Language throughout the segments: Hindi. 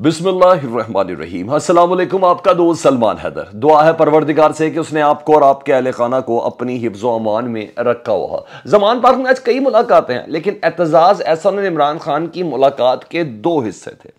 बिसमीम अल्लाम आपका दोस्त सलमान हैदर दुआ है परवरदिगार से कि उसने आपको और आपके अहल खाना को अपनी हिफ्ज़ अमान में रखा हुआ जमान पार्क में आज कई मुलाकातें हैं लेकिन एतजाज़ एहसन और इमरान खान की मुलाकात के दो हिस्से थे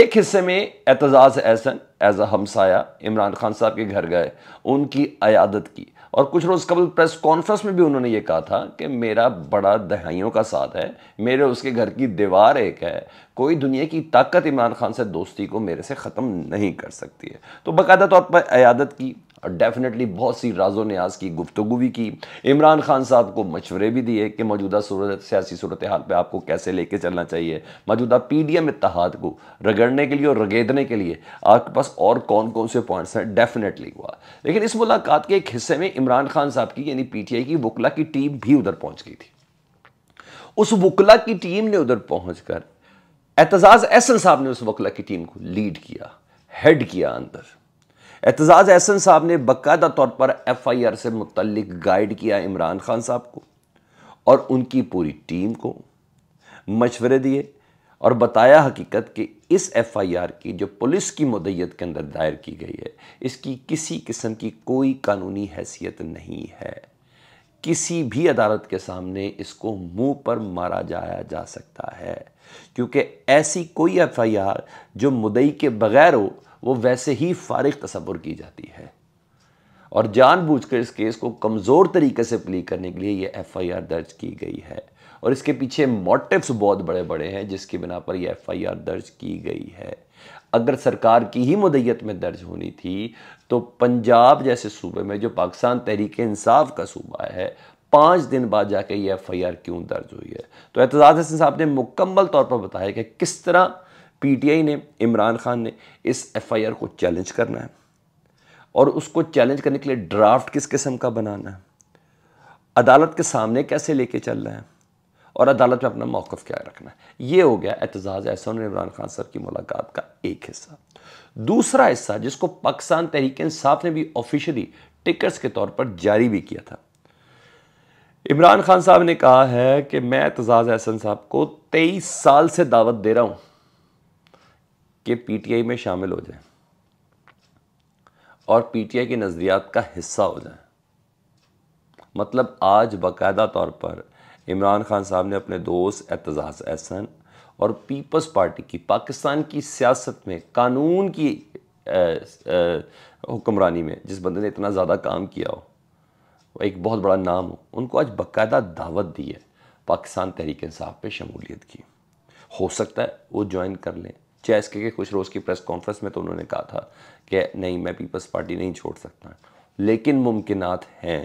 एक हिस्से में एतजाज़ एहसन एज अ हमसाया इमरान खान साहब के घर गए उनकी अयादत की और कुछ रोज़ कबल प्रेस कॉन्फ्रेंस में भी उन्होंने ये कहा था कि मेरा बड़ा दहाइयों का साथ है मेरे उसके घर की दीवार एक है कोई दुनिया की ताकत इमरान खान से दोस्ती को मेरे से ख़त्म नहीं कर सकती है तो बाकायदा तौर पर अयादत की और डेफिनेटली बहुत सी राजो न्याज की गुफ्तु भी की इमरान खान साहब को मशवरे भी दिए कि मौजूदा सियासी सूरत हाल पर आपको कैसे लेके चलना चाहिए मौजूदा पी डी एम इतहाद को रगड़ने के लिए और रगेदने के लिए आपके पास और कौन कौन से पॉइंट्स हैं डेफिनेटली हुआ लेकिन इस मुलाकात के एक हिस्से में इमरान खान साहब की यानी पी टी आई की वकला की टीम भी उधर पहुंच गई थी उस वकला की टीम ने उधर पहुँच कर एतजाज़ एहसन साहब ने उस वकला की टीम को लीड किया हेड किया अंदर एतजाज़ एहसन साहब ने बाकायदा तौर पर एफ आई आर से मुतलक गाइड किया इमरान खान साहब को और उनकी पूरी टीम को मशवरे दिए और बताया हकीकत कि इस एफ आई आर की जो पुलिस की मदयत के अंदर दायर की गई है इसकी किसी किस्म की कोई कानूनी हैसियत नहीं है किसी भी अदालत के सामने इसको मुंह पर मारा जाया जा सकता है क्योंकि ऐसी कोई एफ आई आर जो मुदई के बगैर हो वो वैसे ही फारिग तस्वुर की जाती है और जानबूझकर इस केस को कमज़ोर तरीके से प्ली करने के लिए ये एफआईआर दर्ज की गई है और इसके पीछे मोटिव्स बहुत बड़े बड़े हैं जिसकी बिना पर यह एफआईआर दर्ज की गई है अगर सरकार की ही मदैत में दर्ज होनी थी तो पंजाब जैसे सूबे में जो पाकिस्तान तहरीक इंसाफ का सूबा है पाँच दिन बाद जाके ये एफ आई आर क्यों दर्ज हुई है तो एतजाज़ हसन साहब ने मुकम्मल तौर पर बताया कि किस तरह पीटीआई ने इमरान खान ने इस एफआईआर को चैलेंज करना है और उसको चैलेंज करने के लिए ड्राफ्ट किस किस्म का बनाना है अदालत के सामने कैसे लेके चलना है और अदालत में अपना मौकफ़ क्या रखना है ये हो गया एतजाज़ एहसन और इमरान खान सर की मुलाकात का एक हिस्सा दूसरा हिस्सा जिसको पाकिस्तान तहरीक इंसाफ ने भी ऑफिशली टिकट्स के तौर पर जारी भी किया था इमरान खान साहब ने कहा है कि मैं एतजाज़ एहसन साहब को तेईस साल से दावत दे रहा हूँ कि पीटीआई में शामिल हो जाएं और पीटीआई के नज़रियात का हिस्सा हो जाएं मतलब आज बाकायदा तौर पर इमरान खान साहब ने अपने दोस्त एतजाज़ एहसन और पीपल्स पार्टी की पाकिस्तान की सियासत में कानून की हुक्मरानी में जिस बंदे ने इतना ज़्यादा काम किया हो एक बहुत बड़ा नाम हो उनको आज बाकायदा दावत दी है पाकिस्तान तहरीक इंसाफ पे शमूलियत की हो सकता है वो ज्वाइन कर लें चेस के कुछ रोज़ की प्रेस कॉन्फ्रेंस में तो उन्होंने कहा था कि नहीं मैं पीपल्स पार्टी नहीं छोड़ सकता लेकिन मुमकिन हैं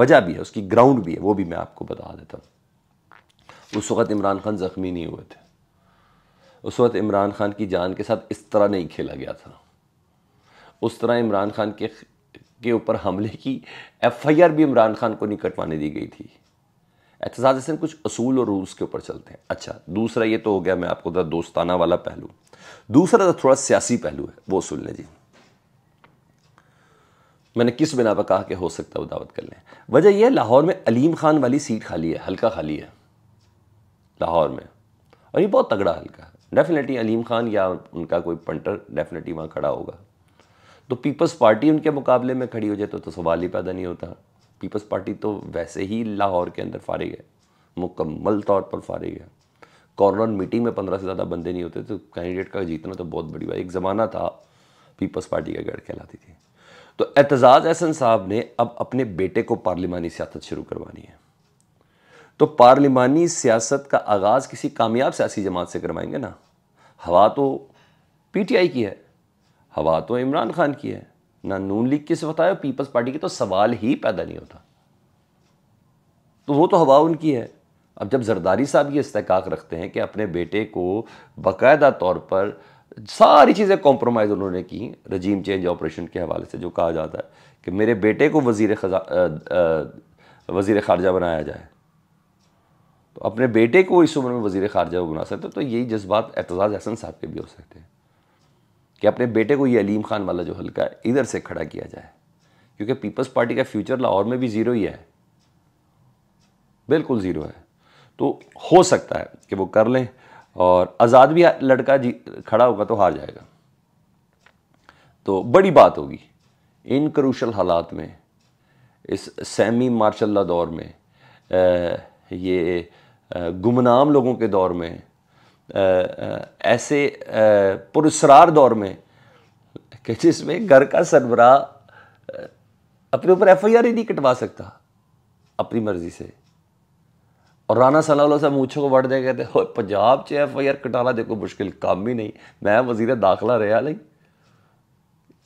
वजह भी है उसकी ग्राउंड भी है वो भी मैं आपको बता देता हूँ उस वक़्त इमरान खान ज़ख्मी नहीं हुए थे उस वक़्त इमरान खान की जान के साथ इस तरह नहीं खेला गया था उस तरह इमरान खान के के ऊपर हमले की एफआईआर भी इमरान खान को नहीं कटवाने दी गई थी एहतजाज हसन कुछ असूल और रूल्स के ऊपर चलते हैं अच्छा दूसरा ये तो हो गया मैं आपको था दोस्ताना वाला पहलू दूसरा तो थोड़ा सियासी पहलू है वो सुन लें जी मैंने किस बिना पर कहा कि हो सकता है दावत कर लें वजह यह लाहौर में अलीम खान वाली सीट खाली है हल्का खाली है लाहौर में और ये बहुत तगड़ा हल्का है डेफिनेटली अलीम खान या उनका कोई पंटर डेफिनेटली वहाँ खड़ा होगा तो पीपल्स पार्टी उनके मुकाबले में खड़ी हो जाए तो, तो सवाल ही पैदा नहीं होता पीपल्स पार्टी तो वैसे ही लाहौर के अंदर फारिग है मुकम्मल तौर पर फारिग है कॉर्नर मीटिंग में पंद्रह से ज़्यादा बंदे नहीं होते तो कैंडिडेट का जीतना तो बहुत बड़ी बात एक ज़माना था पीपल्स पार्टी का गढ़ कहलाती थी तो एतजाज़ एहसन साहब ने अब अपने बेटे को पार्लिमानी सियासत शुरू करवानी है तो पार्लिमानी सियासत का आगाज़ किसी कामयाब सियासी जमात से करवाएंगे ना हवा तो पीटीआई की है हवा तो इमरान खान की है ना नून लीग की सिफत आए और पीपल्स पार्टी की तो सवाल ही पैदा नहीं होता तो वो तो हवा उनकी है अब जब जरदारी साहब ये इस्तेकाक रखते हैं कि अपने बेटे को बाकायदा तौर पर सारी चीज़ें कॉम्प्रोमाइज़ उन्होंने की रजीम चेंज ऑपरेशन के हवाले से जो कहा जाता है कि मेरे बेटे को वजीर खजा वजीर खारजा बनाया जाए तो अपने बेटे को इस उम्र में वजीर खारजा बना सकते तो यही जज्बात एतजाज़ अहसन साहब के भी हो सकते हैं कि अपने बेटे को ये अलीम खान वाला जो हल्का है इधर से खड़ा किया जाए क्योंकि पीपल्स पार्टी का फ्यूचर लाहौर में भी ज़ीरो ही है बिल्कुल ज़ीरो है तो हो सकता है कि वो कर लें और आज़ाद भी लड़का जी खड़ा होगा तो हार जाएगा तो बड़ी बात होगी इन क्रूशल हालात में इस सेमी मार्शल्ला दौर में ये गुमनाम लोगों के दौर में ऐसे पुरसरार दौर में कि जिसमें घर का सरबरा अपने ऊपर एफ आई आर ही नहीं कटवा सकता अपनी मर्जी से और राना सलाह साहब मूछों को बढ़ जाए कहते हो पंजाब च एफ आई आर कटाना देखो मुश्किल काम ही नहीं मैं वजीर दाखिला रहा नहीं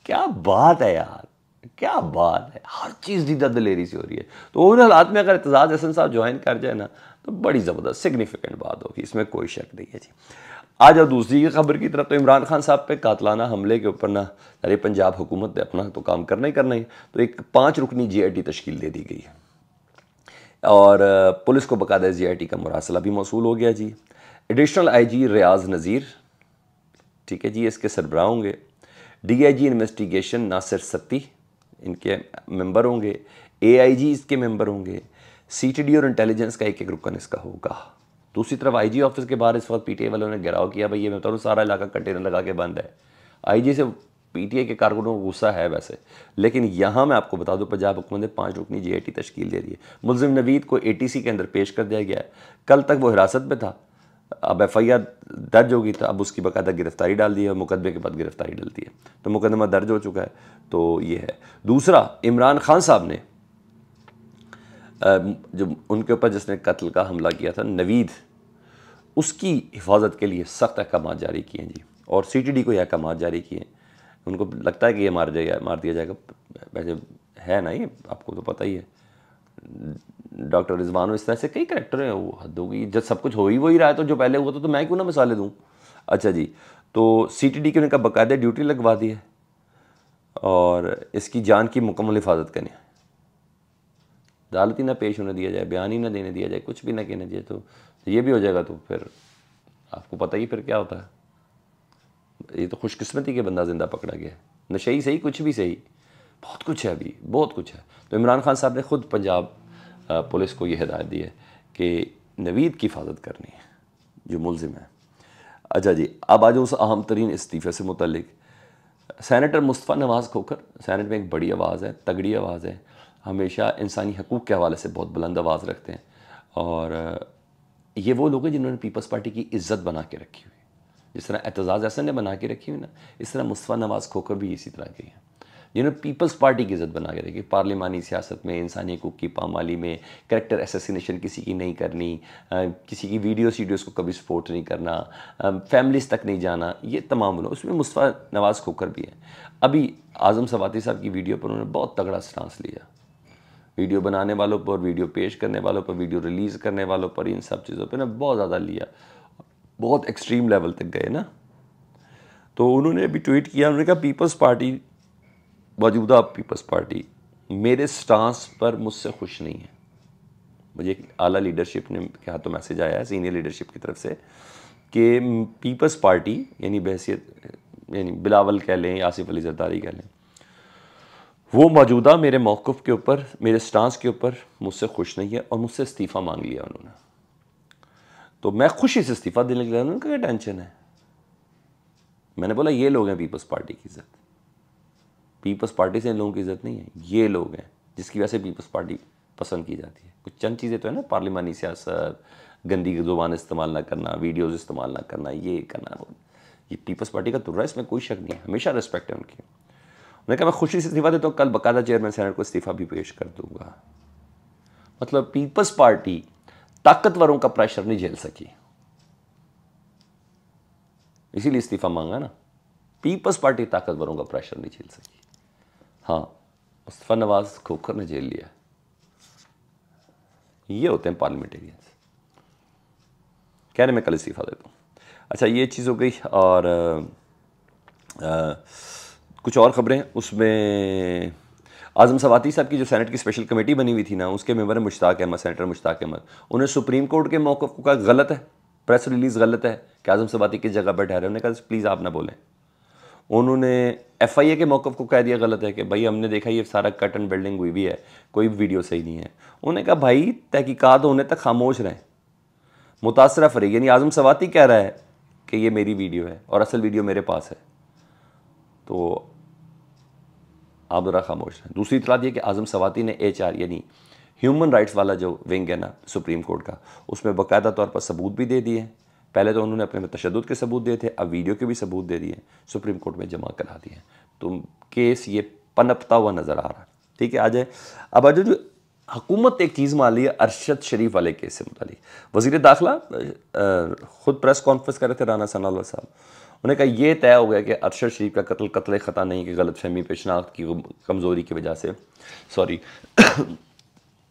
क्या बात है यार क्या बात है हर चीज़ दीदा दलेरी से हो रही है तो उन हालात में अगर एतजाज़ हसन साहब ज्वाइन कर जाए ना तो बड़ी ज़बरदस्त सिग्निफिकेंट बात होगी इसमें कोई शक नहीं है जी आ जाओ दूसरी की खबर की तरफ तो इमरान खान साहब पे कातलाना हमले के ऊपर ना अरे पंजाब हुकूमत ने अपना तो काम करना ही करना ही तो एक पाँच रुकनी जी आई टी तश्कील दे दी गई है और पुलिस को बकायदा जी आई टी का मुरासला भी मौसू हो गया जी एडिशनल आई जी रियाज नज़ीर ठीक है जी इसके सरबराह होंगे D I G investigation Nasir Satti इनके मेंबर होंगे ए आई जी इसके मेंबर होंगे सी टी डी और इंटेलिजेंस का एक एक रुकन इसका होगा दूसरी तो तरफ आई जी ऑफिस के बाहर इस वक्त पी टी आई वालों ने घेराव किया भाई ये मैं तो सारा इलाका कंटेनर लगा के बंद है आई जी से पी टी आई के कारकुनों को गुस्सा है वैसे लेकिन यहाँ मैं आपको बता दूँ पंजाब हुकूमत ने पाँच रुकनी जी आई टी तश्कील दे दी है मुलजिम नवीद को ए टी सी के अंदर पेश कर दिया गया है कल तक वो हिरासत में था अब एफ आई आर दर्ज होगी तो अब उसकी बाकायदा गिरफ्तारी डाल दी है और मुकदमे के बाद गिरफ्तारी डाल दी है तो मुकदमा दर्ज हो चुका है तो ये है दूसरा इमरान खान साहब ने जो उनके ऊपर जिसने कत्ल का हमला किया था नवीद उसकी हिफाजत के लिए सख्त अहकाम जारी किए हैं जी और सी टी डी को यह अहकाम जारी किए हैं उनको लगता है कि ये मार जाएगा मार दिया जाएगा वैसे है ना ये आपको तो पता ही है डॉक्टर रिजवान इस तरह से कई करेक्टर हैं वो हद होगी जब सब कुछ हो ही वही रहा है तो जो पहले हुआ था तो मैं क्यों ना मिसाले दूँ अच्छा जी तो सी टी डी की उनका बाकायदा ड्यूटी लगवा दी है और इसकी जान की मुकम्मल हिफाजत है अदालत ही ना पेश होने दिया जाए बयान ही ना देने दिया जाए कुछ भी ना कहने दिया तो ये भी हो जाएगा तो फिर आपको पता ही फिर क्या होता है ये तो खुशकिस्मती के बंदा ज़िंदा पकड़ा गया नशे ही सही कुछ भी सही बहुत कुछ है अभी बहुत कुछ है तो इमरान खान साहब ने ख़ुद पंजाब पुलिस को ये हिदायत दी है कि नवीद की हिफाजत करनी है जो मुलजिम है अच्छा जी अब आज उस अहम तरीन इस्तीफ़े से मुतलिक सैनेटर मुस्तफ़ा नवाज़ खोकर सैनट में एक बड़ी आवाज़ है तगड़ी आवाज़ है हमेशा इंसानी हकूक़ के हवाले से बहुत बुलंद आवाज़ रखते हैं और ये वो लोग हैं जिन्होंने पीपल्स पार्टी की इज़्ज़त बना के रखी हुई जिस तरह एतजाज़ ऐसा ने बना के रखी हुई ना इस तरह मुस्तफ़ा नवाज़ खोकर भी इसी तरह के हैं जिन्होंने पीपल्स पार्टी की इज्जत बना के रखी पार्लिमानी सियासत में इंसानी हकूक़ की पामाली में करेक्टर एसेसिनेशन किसी की नहीं करनी किसी की वीडियो सीडियोज़ को कभी सपोर्ट नहीं करना फैमिलीज़ तक नहीं जाना ये तमाम लोग उसमें मुस्तफ़ा नवाज़ खोकर भी हैं अभी आज़म सवाती साहब की वीडियो पर उन्होंने बहुत तगड़ा स्टांस लिया वीडियो बनाने वालों पर वीडियो पेश करने वालों पर वीडियो रिलीज़ करने वालों पर इन सब चीज़ों पर ना बहुत ज़्यादा लिया बहुत एक्सट्रीम लेवल तक गए ना तो उन्होंने अभी ट्वीट किया उन्होंने कहा पीपल्स पार्टी मौजूदा पीपल्स पार्टी मेरे स्टांस पर मुझसे खुश नहीं है मुझे एक आला लीडरशिप ने के हाथों तो मैसेज आया है सीनियर लीडरशिप की तरफ से कि पीपल्स पार्टी यानी बहसीत यानी बिलावल कह लें आसिफ अली जरदारी कह लें वो मौजूदा मेरे मौक़ के ऊपर मेरे स्टांस के ऊपर मुझसे खुश नहीं है और मुझसे इस्तीफ़ा मांग लिया उन्होंने तो मैं खुशी से इस्तीफ़ा देने के लिए उन्होंने क्या टेंशन है मैंने बोला ये लोग हैं पीपल्स पार्टी की इज्जत पीपल्स पार्टी से इन लोगों की इज्जत नहीं है ये लोग हैं जिसकी वजह से पीपल्स पार्टी पसंद की जाती है कुछ चंद चीज़ें तो है ना पार्लिमानी सियासत गंदी जुबान इस्तेमाल ना करना वीडियोज़ इस्तेमाल ना करना ये करना वो ये पीपल्स पार्टी का तुर्रा इसमें कोई शक नहीं है हमेशा रिस्पेक्ट है उनकी उन्होंने कहा मैं खुशी से इस्तीफा देता तो हूँ कल बकायदा चेयरमैन सेनेट को इस्तीफा भी पेश कर दूंगा मतलब पीपल्स पार्टी ताकतवरों का प्रेशर नहीं झेल सकी इसीलिए इस्तीफा मांगा ना पीपल्स पार्टी ताकतवरों का प्रेशर नहीं झेल सकी हाँ मुस्तफ़ा नवाज़ खोखर ने जेल लिया ये होते हैं पार्लियामेंटेरियंस कहने में कल इस्तीफ़ा देता हूँ अच्छा ये चीज़ हो गई और आ, आ, कुछ और ख़बरें उसमें आज़म सवाती साहब की जो सेनेट की स्पेशल कमेटी बनी हुई थी ना उसके मेम्बर मुश्ताक अहमद सेनेटर मुश्ताक अहमद उन्हें सुप्रीम कोर्ट के मौक़ को कहा गलत है प्रेस रिलीज़ गलत है कि आज़म सवाती किस जगह पर ठहरे उन्हें कहा प्लीज़ आप ना बोलें उन्होंने एफ आई ए के मौक़ को कह दिया गलत है कि भाई हमने देखा ये सारा कट एंड बिल्डिंग हुई भी है कोई वीडियो सही नहीं है उन्होंने कहा भाई तहकीकात होने तक खामोश रहें मुतासर फरी यानी आज़म सवाती कह रहा है कि ये मेरी वीडियो है और असल वीडियो मेरे पास है तो आप ज़रा खामोश रहें दूसरी इतलात यह कि आज़म सवाती ने एच आर यानी ह्यूमन राइट्स वाला जो विंग है ना सुप्रीम कोर्ट का उसमें बाकायदा तौर पर सबूत भी दे दिए हैं पहले तो उन्होंने अपने तशद के सबूत दिए थे अब वीडियो के भी सबूत दे दिए सुप्रीम कोर्ट में जमा करा दिए तो केस ये पनपता हुआ नज़र आ रहा है ठीक है आ जाए अब आ जो हुकूमत एक चीज़ मान ली है अरशद शरीफ वाले केस से मुतल वजीर दाखिला ख़ुद प्रेस कॉन्फ्रेंस कर रहे थे राना सना साहब उन्हें कहा यह तय हो गया कि अरशद शरीफ का कत्ल कत्ल ख़ता नहीं कि गलत फहमी पे शनाख्त की कमज़ोरी की वजह से सॉरी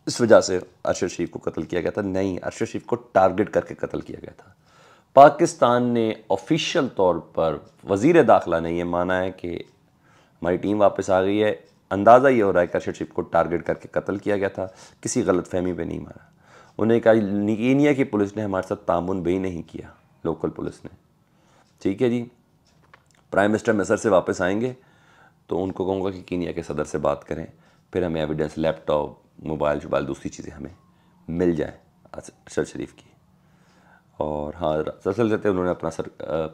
इस वजह से अरशद शरीफ को कत्ल किया गया था नहीं अरशद शरीफ को टारगेट करके कत्ल किया गया था पाकिस्तान ने ऑफिशियल तौर पर वजीर दाखिला ने यह माना है कि हमारी टीम वापस आ गई है अंदाज़ा ये हो रहा है कि अर्शद को टारगेट करके कत्ल किया गया था किसी गलत फहमी पर नहीं मारा उन्हें कहा निकीनिया की पुलिस ने हमारे साथ तामुन भी नहीं किया लोकल पुलिस ने ठीक है जी प्राइम मिनिस्टर मिसर से वापस आएंगे तो उनको कहूँगा कि कीनिया के सदर से बात करें फिर हमें एविडेंस लैपटॉप मोबाइल शोबाइल दूसरी चीज़ें हमें मिल जाएँ अरशद शरीफ की और हाँ रसल जते उन्होंने अपना सर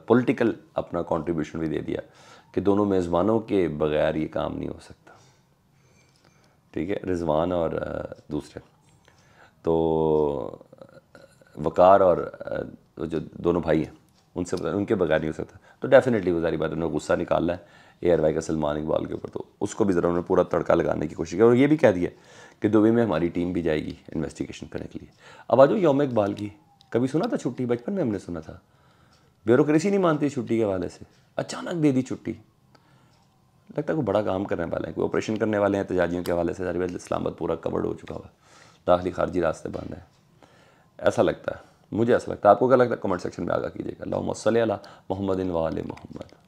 पोलिटिकल अपना कॉन्ट्रीब्यूशन भी दे दिया कि दोनों मेज़बानों के बगैर ये काम नहीं हो सकता ठीक है रिजवान और दूसरे तो वकार और जो दोनों भाई हैं उनसे उनके बगैर नहीं हो सकता तो डेफिनेटली वो सारी बात उन्होंने गुस्सा निकालना है एयर वाई का सलमान इकबाल के ऊपर तो उसको भी ज़रा उन्होंने पूरा तड़का लगाने की कोशिश की और ये भी कह दिया कि दुबई में हमारी टीम भी जाएगी इन्वेस्टिगेशन करने के लिए अब आ जाओ योम इकबाल की कभी सुना था छुट्टी बचपन में हमने सुना था ब्यूरोक्रेसी नहीं मानती छुट्टी के हवाले से अचानक दे दी छुट्टी लगता है कोई बड़ा काम करने वाले हैं कोई ऑपरेशन करने वाले हैं तजाजियों के हवाले से सारी इस्लामाबाद पूरा कवर्ड हो चुका हुआ दाखिली खारजी रास्ते बंद हैं ऐसा लगता है मुझे ऐसा लगता है आपको क्या लगता है कमेंट सेक्शन में आगा कीजिएगा अल्लाह सल मोहम्मद वाल मोहम्मद